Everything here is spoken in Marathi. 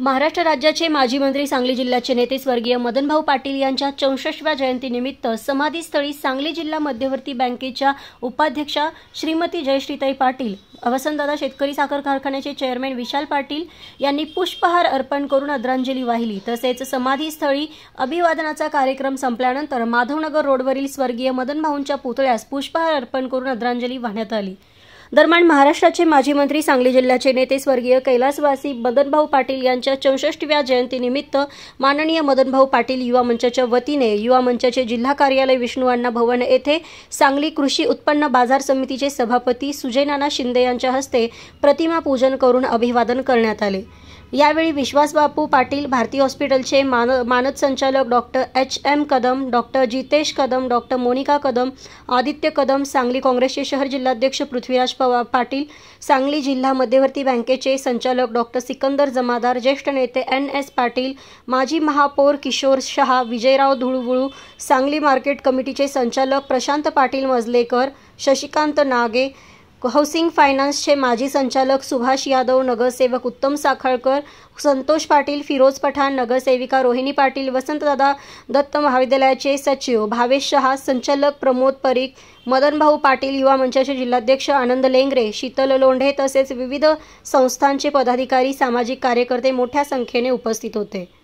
महाराष्ट्र राज्याचे माजी मंत्री सांगली जिल्ह्याचे नेते स्वर्गीय मदनभाऊ पाटील यांच्या चौसष्टव्या जयंतीनिमित्त समाधीस्थळी सांगली जिल्हा मध्यवर्ती बँकेच्या उपाध्यक्षा श्रीमती जयश्रीताई पाटील अवसनदादा शेतकरी साखर कारखान्याचे चेअरमॅन विशाल पाटील यांनी पुष्पहार अर्पण करून आदरांजली वाहिली तसेच समाधीस्थळी अभिवादनाचा कार्यक्रम संपल्यानंतर माधवनगर रोडवरील स्वर्गीय मदनभाऊंच्या पुतळ्यास पुष्पहार अर्पण करून आदरांजली वाहण्यात आली दरम्यान महाराष्ट्राचे माजी मंत्री सांगली जिल्ह्याचे नेते स्वर्गीय कैलासवासी मदनभाऊ पाटील यांच्या चौसष्टव्या जयंतीनिमित्त माननीय मदनभाऊ पाटील युवा मंचाच्या वतीने युवा मंचाचे जिल्हा कार्यालय विष्णू अण्णा भवन येथे सांगली कृषी उत्पन्न बाजार समितीचे सभापती सुजयनाना शिंदे यांच्या हस्ते प्रतिमा पूजन करून अभिवादन करण्यात आले यावेळी विश्वासबापू पाटील भारती हॉस्पिटलचे मान मानद संचालक doctor H M Kadam doctor Jitesh Kadam doctor Monika Kadam Aditya Kadam Sangli काँग्रेसचे शहर जिल्हाध्यक्ष पृथ्वीराज पवार पाटील सांगली जिल्हा मध्यवर्ती बँकेचे संचालक डॉक्टर सिकंदर जमादार ज्येष्ठ नेते एन एस पाटील माजी महापौर किशोर शहा विजयराव धुळवुळू सांगली मार्केट कमिटीचे संचालक प्रशांत पाटील मजलेकर शशिकांत नागे हाऊसिंग फायनान्सचे माजी संचालक सुभाष यादव नगरसेवक उत्तम साखळकर संतोष पाटील फिरोज पठाण नगरसेविका रोहिणी पाटील वसंतदादा दत्त महाविद्यालयाचे सचिव भावेश शहा संचालक प्रमोद परीख मदनभाऊ पाटील युवा मंचाचे जिल्हाध्यक्ष आनंद लेंगरे शीतल लोंढे तसेच विविध संस्थांचे पदाधिकारी सामाजिक कार्यकर्ते मोठ्या संख्येने उपस्थित होते